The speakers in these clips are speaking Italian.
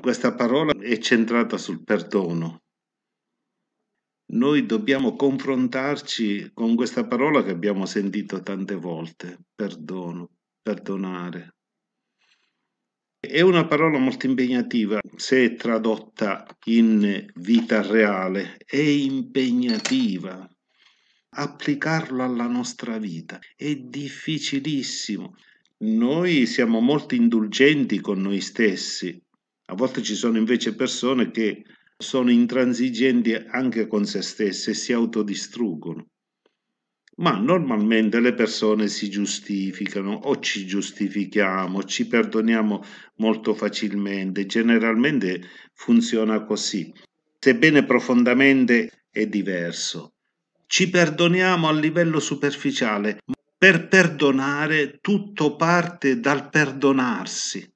Questa parola è centrata sul perdono. Noi dobbiamo confrontarci con questa parola che abbiamo sentito tante volte, perdono, perdonare. È una parola molto impegnativa, se tradotta in vita reale, è impegnativa. Applicarlo alla nostra vita è difficilissimo. Noi siamo molto indulgenti con noi stessi, a volte ci sono invece persone che sono intransigenti anche con se stesse e si autodistruggono. Ma normalmente le persone si giustificano o ci giustifichiamo, ci perdoniamo molto facilmente, generalmente funziona così, sebbene profondamente è diverso. Ci perdoniamo a livello superficiale, per perdonare tutto parte dal perdonarsi.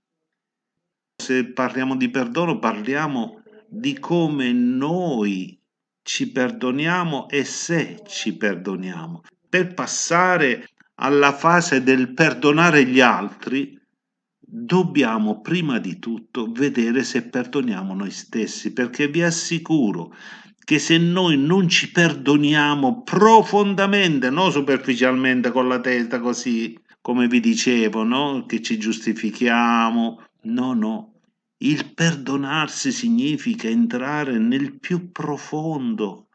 Se parliamo di perdono, parliamo di come noi ci perdoniamo e se ci perdoniamo. Per passare alla fase del perdonare gli altri, dobbiamo prima di tutto vedere se perdoniamo noi stessi, perché vi assicuro che se noi non ci perdoniamo profondamente, non superficialmente con la testa così, come vi dicevo, no? che ci giustifichiamo, no, no, il perdonarsi significa entrare nel più profondo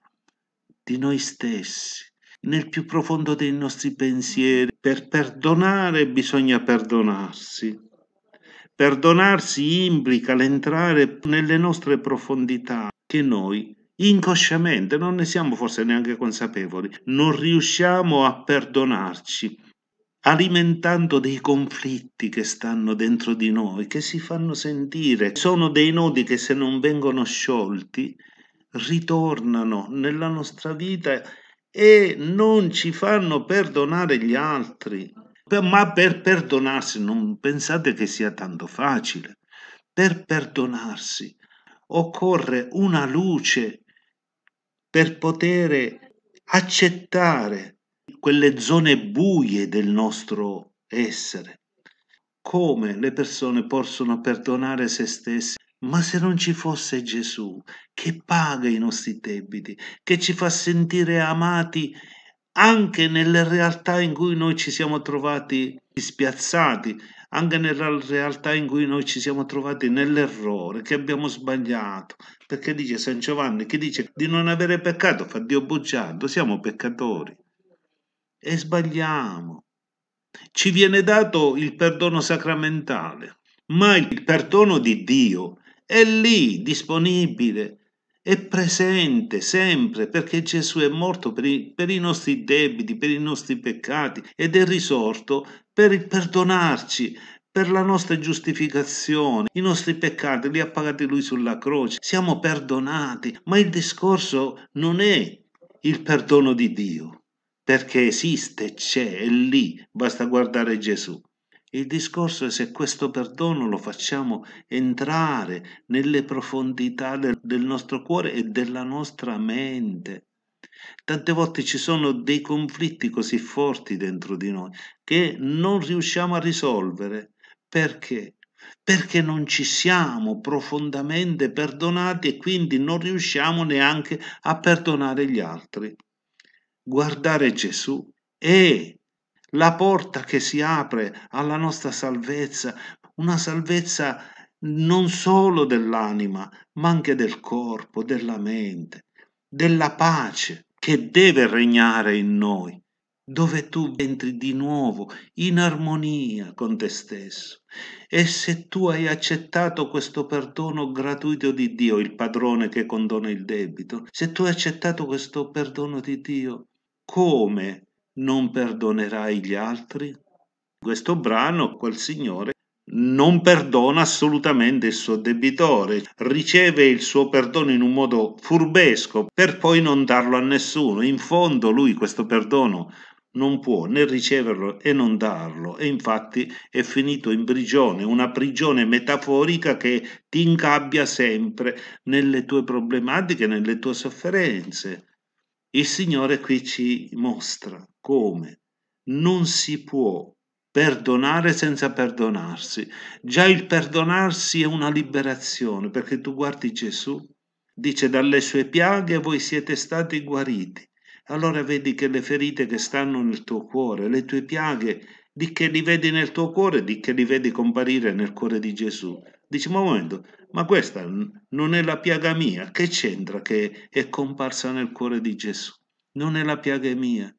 di noi stessi, nel più profondo dei nostri pensieri. Per perdonare bisogna perdonarsi. Perdonarsi implica l'entrare nelle nostre profondità che noi inconsciamente non ne siamo forse neanche consapevoli, non riusciamo a perdonarci alimentando dei conflitti che stanno dentro di noi, che si fanno sentire. Sono dei nodi che se non vengono sciolti ritornano nella nostra vita e non ci fanno perdonare gli altri. Ma per perdonarsi non pensate che sia tanto facile. Per perdonarsi occorre una luce per poter accettare quelle zone buie del nostro essere. Come le persone possono perdonare se stesse? Ma se non ci fosse Gesù che paga i nostri debiti, che ci fa sentire amati anche nelle realtà in cui noi ci siamo trovati spiazzati, anche nella realtà in cui noi ci siamo trovati nell'errore, che abbiamo sbagliato. Perché dice San Giovanni, che dice di non avere peccato, fa Dio bugiardo, siamo peccatori e sbagliamo. Ci viene dato il perdono sacramentale, ma il perdono di Dio è lì, disponibile, è presente sempre perché Gesù è morto per i, per i, nostri debiti, per i nostri peccati ed è risorto per perdonarci, per la nostra giustificazione. I nostri peccati li ha pagati lui sulla croce, siamo perdonati, ma il discorso non è il perdono di Dio perché esiste, c'è, è lì, basta guardare Gesù. Il discorso è se questo perdono lo facciamo entrare nelle profondità del, del nostro cuore e della nostra mente. Tante volte ci sono dei conflitti così forti dentro di noi che non riusciamo a risolvere. Perché? perché non ci siamo profondamente perdonati e quindi non riusciamo neanche a perdonare gli altri guardare Gesù è la porta che si apre alla nostra salvezza, una salvezza non solo dell'anima, ma anche del corpo, della mente, della pace che deve regnare in noi, dove tu entri di nuovo in armonia con te stesso. E se tu hai accettato questo perdono gratuito di Dio, il padrone che condona il debito, se tu hai accettato questo perdono di Dio, come non perdonerai gli altri? Questo brano, quel Signore, non perdona assolutamente il suo debitore, riceve il suo perdono in un modo furbesco per poi non darlo a nessuno. In fondo lui questo perdono non può né riceverlo e non darlo e infatti è finito in prigione, una prigione metaforica che ti incabbia sempre nelle tue problematiche, nelle tue sofferenze. Il Signore qui ci mostra come non si può perdonare senza perdonarsi. Già il perdonarsi è una liberazione, perché tu guardi Gesù, dice dalle sue piaghe voi siete stati guariti. Allora vedi che le ferite che stanno nel tuo cuore, le tue piaghe, di che li vedi nel tuo cuore, di che li vedi comparire nel cuore di Gesù. Dice, ma un momento, ma questa non è la piaga mia, che c'entra che è comparsa nel cuore di Gesù? Non è la piaga mia,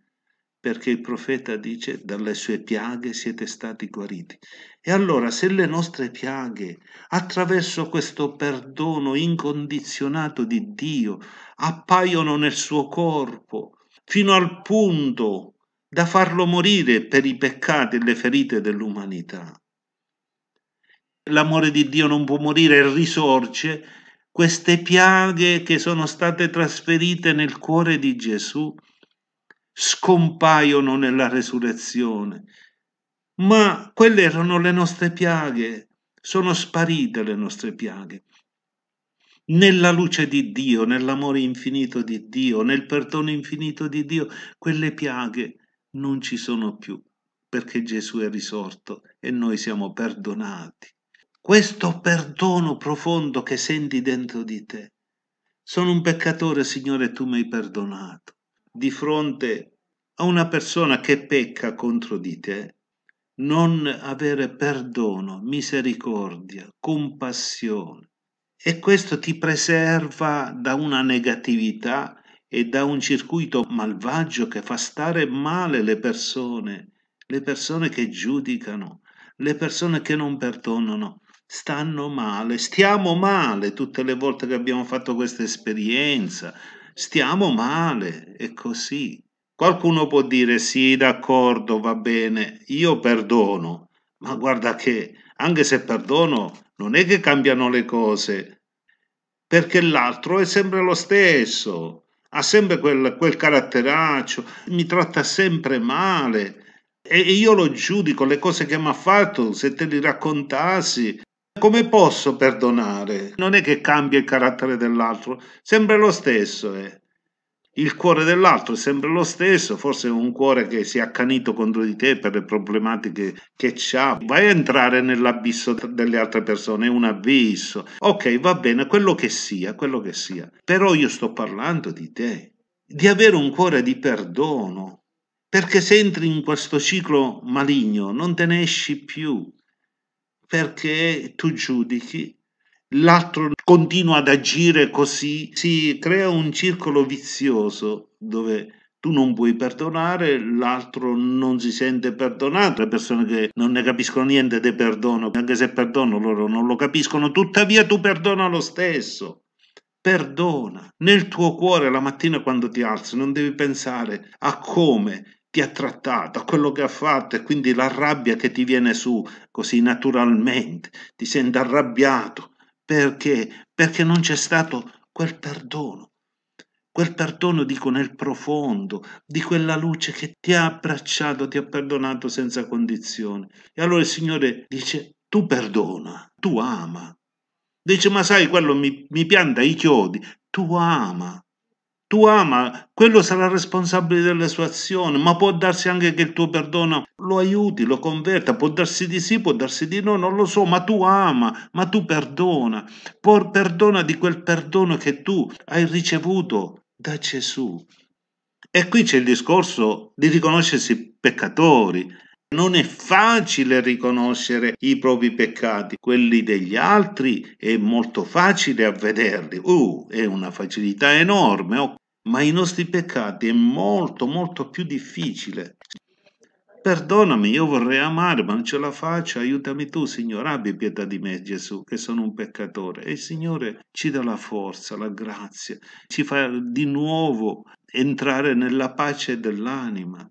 perché il profeta dice, dalle sue piaghe siete stati guariti. E allora se le nostre piaghe, attraverso questo perdono incondizionato di Dio, appaiono nel suo corpo, fino al punto da farlo morire per i peccati e le ferite dell'umanità, l'amore di Dio non può morire e risorge, queste piaghe che sono state trasferite nel cuore di Gesù scompaiono nella resurrezione. Ma quelle erano le nostre piaghe, sono sparite le nostre piaghe. Nella luce di Dio, nell'amore infinito di Dio, nel perdono infinito di Dio, quelle piaghe non ci sono più, perché Gesù è risorto e noi siamo perdonati questo perdono profondo che senti dentro di te. Sono un peccatore, Signore, tu mi hai perdonato. Di fronte a una persona che pecca contro di te, non avere perdono, misericordia, compassione. E questo ti preserva da una negatività e da un circuito malvagio che fa stare male le persone, le persone che giudicano, le persone che non perdonano stanno male, stiamo male tutte le volte che abbiamo fatto questa esperienza, stiamo male, è così. Qualcuno può dire sì, d'accordo, va bene, io perdono, ma guarda che anche se perdono non è che cambiano le cose, perché l'altro è sempre lo stesso, ha sempre quel, quel caratteraccio, mi tratta sempre male e io lo giudico, le cose che mi ha fatto, se te li raccontassi come posso perdonare? Non è che cambia il carattere dell'altro, sempre lo stesso. è. Eh. Il cuore dell'altro è sempre lo stesso, forse è un cuore che si è accanito contro di te per le problematiche che ha. Vai a entrare nell'abisso delle altre persone, è un abisso. Ok, va bene, quello che sia, quello che sia. Però io sto parlando di te, di avere un cuore di perdono. Perché se entri in questo ciclo maligno non te ne esci più perché tu giudichi, l'altro continua ad agire così, si crea un circolo vizioso dove tu non puoi perdonare, l'altro non si sente perdonato, le persone che non ne capiscono niente te perdono, anche se perdono loro non lo capiscono, tuttavia tu perdona lo stesso. Perdona nel tuo cuore la mattina quando ti alzi, non devi pensare a come ti ha trattato, a quello che ha fatto e quindi la rabbia che ti viene su così naturalmente, ti senti arrabbiato perché? Perché non c'è stato quel perdono, quel perdono dico nel profondo, di quella luce che ti ha abbracciato, ti ha perdonato senza condizioni. E allora il Signore dice, tu perdona, tu ama. Dice, ma sai, quello mi, mi pianta i chiodi, tu ama tu ama, quello sarà responsabile delle sue azioni, ma può darsi anche che il tuo perdono lo aiuti, lo converta, può darsi di sì, può darsi di no, non lo so, ma tu ama, ma tu perdona, por, perdona di quel perdono che tu hai ricevuto da Gesù. E qui c'è il discorso di riconoscersi peccatori, non è facile riconoscere i propri peccati, quelli degli altri è molto facile a vederli, uh, è una facilità enorme, oh. ma i nostri peccati è molto molto più difficile. Perdonami, io vorrei amare, ma non ce la faccio, aiutami tu, Signore, abbi pietà di me, Gesù, che sono un peccatore. E il Signore ci dà la forza, la grazia, ci fa di nuovo entrare nella pace dell'anima.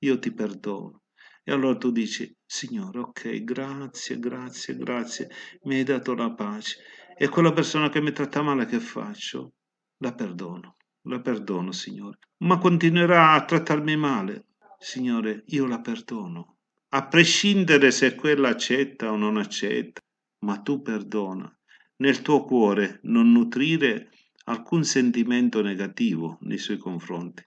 Io ti perdono e allora tu dici, Signore, ok, grazie, grazie, grazie, mi hai dato la pace. E quella persona che mi tratta male che faccio? La perdono, la perdono, Signore. Ma continuerà a trattarmi male. Signore, io la perdono. A prescindere se quella accetta o non accetta, ma tu perdona. Nel tuo cuore non nutrire alcun sentimento negativo nei suoi confronti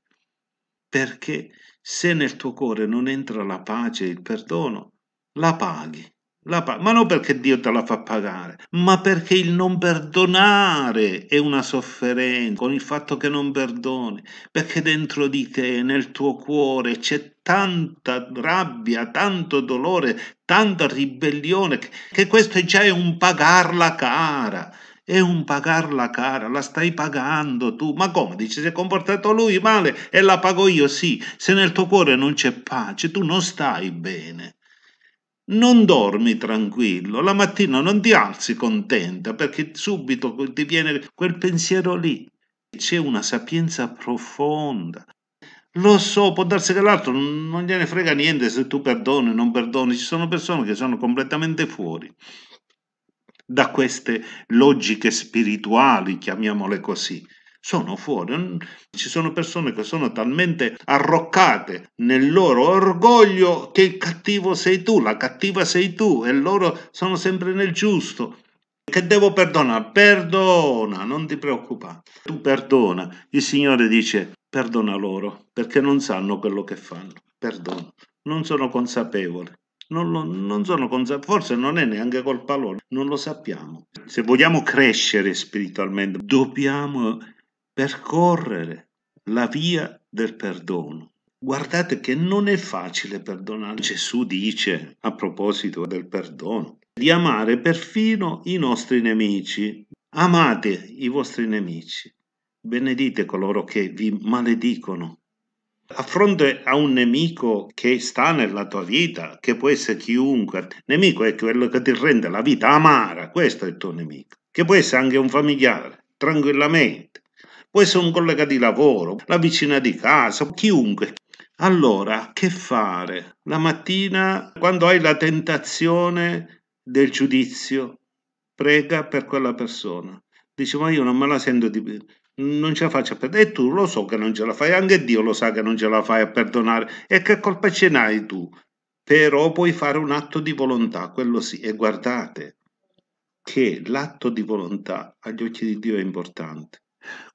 perché se nel tuo cuore non entra la pace e il perdono, la paghi. La pag- ma non perché Dio te la fa pagare, ma perché il non perdonare è una sofferenza, con il fatto che non perdoni, perché dentro di te, nel tuo cuore, c'è tanta rabbia, tanto dolore, tanta ribellione, che questo già è un pagarla cara. È un pagarla cara, la stai pagando tu. Ma come? Dici, si è comportato lui male e la pago io, sì. Se nel tuo cuore non c'è pace, tu non stai bene. Non dormi tranquillo, la mattina non ti alzi contenta perché subito ti viene quel pensiero lì. C'è una sapienza profonda. Lo so, può darsi che l'altro non gliene frega niente se tu perdoni o non perdoni, ci sono persone che sono completamente fuori da queste logiche spirituali, chiamiamole così. Sono fuori, ci sono persone che sono talmente arroccate nel loro orgoglio che il cattivo sei tu, la cattiva sei tu e loro sono sempre nel giusto. Che devo perdonare? Perdona, non ti preoccupare. Tu perdona. Il Signore dice perdona loro perché non sanno quello che fanno. Perdona, non sono consapevoli. Non, lo, non sono consapevoli, forse non è neanche colpa loro, non lo sappiamo. Se vogliamo crescere spiritualmente, dobbiamo percorrere la via del perdono. Guardate che non è facile perdonare. Gesù dice a proposito del perdono di amare perfino i nostri nemici. Amate i vostri nemici, benedite coloro che vi maledicono, a fronte a un nemico che sta nella tua vita, che può essere chiunque, il nemico è quello che ti rende la vita amara, questo è il tuo nemico, che può essere anche un familiare, tranquillamente, può essere un collega di lavoro, la vicina di casa, chiunque. Allora, che fare? La mattina, quando hai la tentazione del giudizio, prega per quella persona. Dice, ma io non me la sento di non ce la faccio a perdonare. E tu lo so che non ce la fai, anche Dio lo sa che non ce la fai a perdonare. E che colpa ce n'hai tu? Però puoi fare un atto di volontà, quello sì. E guardate che l'atto di volontà agli occhi di Dio è importante.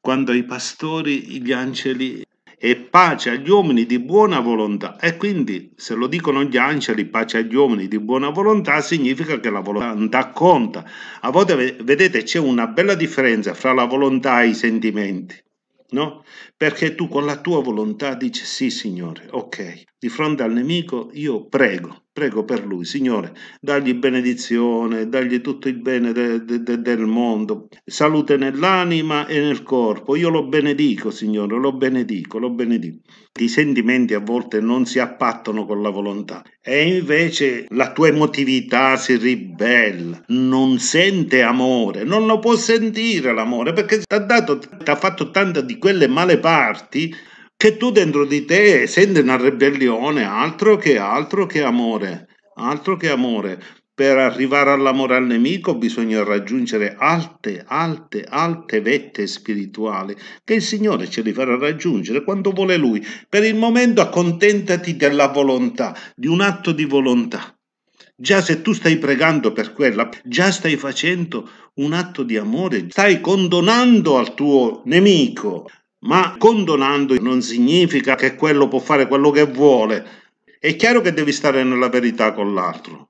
Quando i pastori gli angeli e pace agli uomini di buona volontà. E quindi se lo dicono gli angeli, pace agli uomini di buona volontà, significa che la volontà conta. A volte vedete c'è una bella differenza fra la volontà e i sentimenti no? Perché tu con la tua volontà dici sì, Signore, ok, di fronte al nemico io prego, prego per lui, Signore, dagli benedizione, dagli tutto il bene de, de, de, del mondo, salute nell'anima e nel corpo, io lo benedico, Signore, lo benedico, lo benedico i sentimenti a volte non si appattano con la volontà e invece la tua emotività si ribella, non sente amore, non lo può sentire l'amore perché ti ha fatto tante di quelle male parti che tu dentro di te senti una ribellione, altro che altro che amore, altro che amore per arrivare all'amore al nemico bisogna raggiungere alte, alte, alte vette spirituali che il Signore ce li farà raggiungere quando vuole Lui. Per il momento accontentati della volontà, di un atto di volontà. Già se tu stai pregando per quella, già stai facendo un atto di amore, stai condonando al tuo nemico, ma condonando non significa che quello può fare quello che vuole. È chiaro che devi stare nella verità con l'altro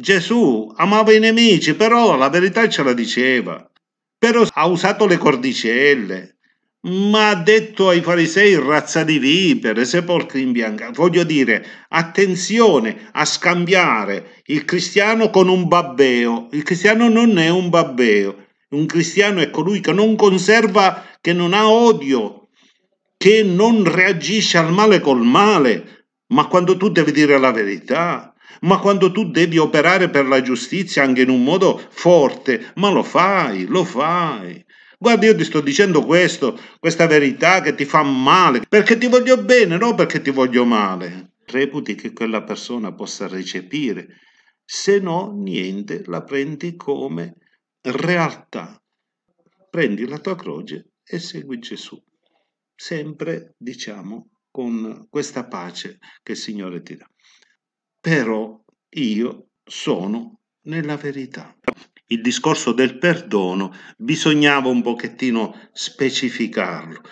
Gesù amava i nemici, però la verità ce la diceva. Però ha usato le cordicelle, ma ha detto ai farisei razza di vipere, sepolcri imbiancati. Voglio dire, attenzione a scambiare il cristiano con un babbeo. Il cristiano non è un babbeo. Un cristiano è colui che non conserva, che non ha odio, che non reagisce al male col male. Ma quando tu devi dire la verità, ma quando tu devi operare per la giustizia anche in un modo forte, ma lo fai, lo fai. Guarda, io ti sto dicendo questo, questa verità che ti fa male, perché ti voglio bene, non perché ti voglio male. Reputi che quella persona possa recepire, se no niente, la prendi come realtà. Prendi la tua croce e segui Gesù, sempre diciamo con questa pace che il Signore ti dà però io sono nella verità. Il discorso del perdono bisognava un pochettino specificarlo,